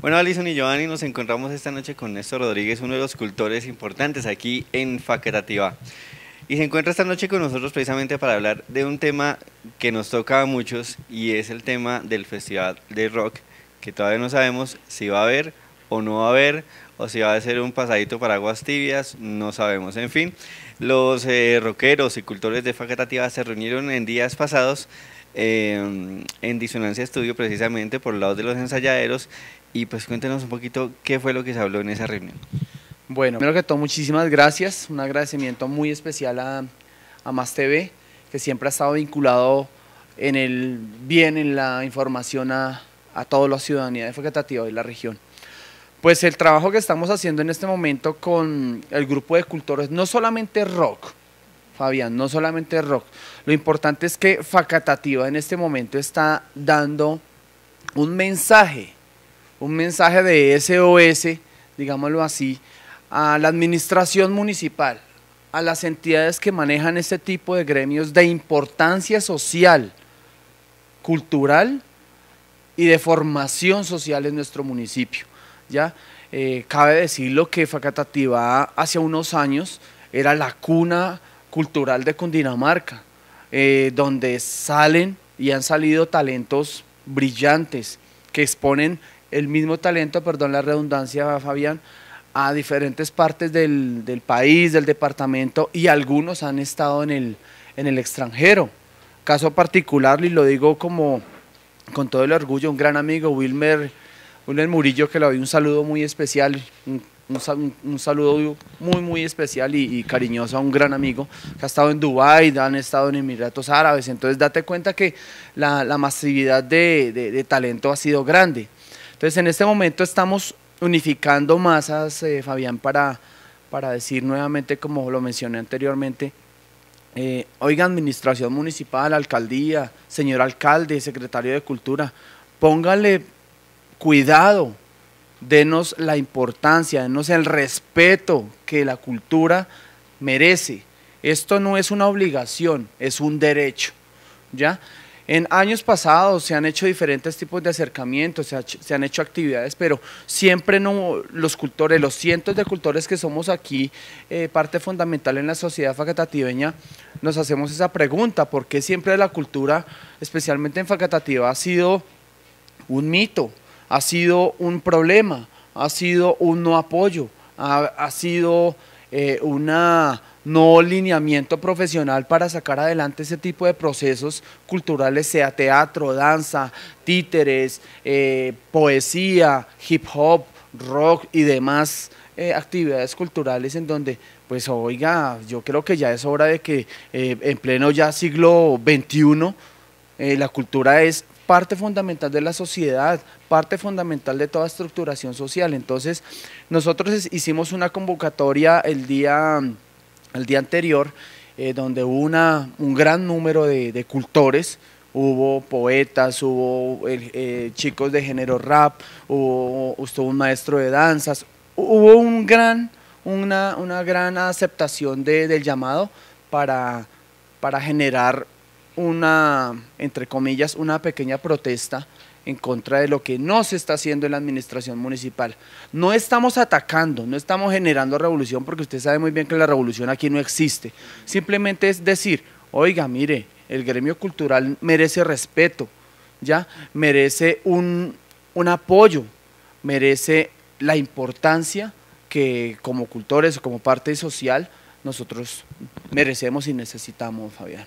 Bueno, Alison y Giovanni, nos encontramos esta noche con Néstor Rodríguez, uno de los cultores importantes aquí en Facetativa. Y se encuentra esta noche con nosotros precisamente para hablar de un tema que nos toca a muchos y es el tema del Festival de Rock, que todavía no sabemos si va a haber o no va a haber, o si va a ser un pasadito para aguas tibias, no sabemos. En fin, los eh, rockeros y cultores de Facetativa se reunieron en días pasados eh, en Disonancia Estudio precisamente por el lado de los ensayaderos y pues cuéntenos un poquito qué fue lo que se habló en esa reunión. Bueno, primero que todo, muchísimas gracias. Un agradecimiento muy especial a, a Más TV, que siempre ha estado vinculado en el bien, en la información a, a toda la ciudadanía de Facatativa y la región. Pues el trabajo que estamos haciendo en este momento con el grupo de cultores, no solamente rock, Fabián, no solamente rock. Lo importante es que Facatativa en este momento está dando un mensaje un mensaje de SOS, digámoslo así, a la administración municipal, a las entidades que manejan este tipo de gremios de importancia social, cultural y de formación social en nuestro municipio. ¿ya? Eh, cabe decirlo que Facatativá hace unos años era la cuna cultural de Cundinamarca, eh, donde salen y han salido talentos brillantes que exponen el mismo talento, perdón la redundancia, Fabián, a diferentes partes del, país, del departamento, y algunos han estado en el, extranjero. Caso particular, y lo digo como con todo el orgullo, un gran amigo, Wilmer, Wilmer Murillo, que le doy un saludo muy especial, un, saludo muy, muy especial y, cariñoso a un gran amigo que ha estado en Dubái, han estado en Emiratos Árabes. Entonces, date cuenta que la, masividad de, de talento ha sido grande. Entonces, en este momento estamos unificando masas, eh, Fabián, para, para decir nuevamente, como lo mencioné anteriormente, eh, oiga, administración municipal, alcaldía, señor alcalde, secretario de Cultura, póngale cuidado, denos la importancia, denos el respeto que la cultura merece. Esto no es una obligación, es un derecho, ¿ya? En años pasados se han hecho diferentes tipos de acercamientos, se, han hecho actividades, pero siempre los cultores, los cientos de cultores que somos aquí, eh, parte fundamental en la sociedad facatativeña, nos hacemos esa pregunta, ¿por qué siempre la cultura, especialmente en facatativa, ha sido un mito, ha sido un problema, ha sido un no apoyo, ha, sido eh, una no lineamiento profesional para sacar adelante ese tipo de procesos culturales, sea teatro, danza, títeres, eh, poesía, hip hop, rock y demás eh, actividades culturales en donde, pues oiga, yo creo que ya es hora de que eh, en pleno ya siglo XXI la cultura es parte fundamental de la sociedad, parte fundamental de toda estructuración social. Entonces, nosotros hicimos una convocatoria el día el día anterior, eh, donde hubo una, un gran número de, cultores, hubo poetas, hubo eh, chicos de género rap, hubo, un maestro de danzas, hubo un gran, una, una gran aceptación del llamado para, para generar una, entre comillas, una pequeña protesta en contra de lo que no se está haciendo en la administración municipal. No estamos atacando, no estamos generando revolución, porque usted sabe muy bien que la revolución aquí no existe. Simplemente es decir, oiga, mire, el gremio cultural merece respeto, ¿ya? merece un, un apoyo, merece la importancia que como cultores o como parte social nosotros merecemos y necesitamos, Fabián.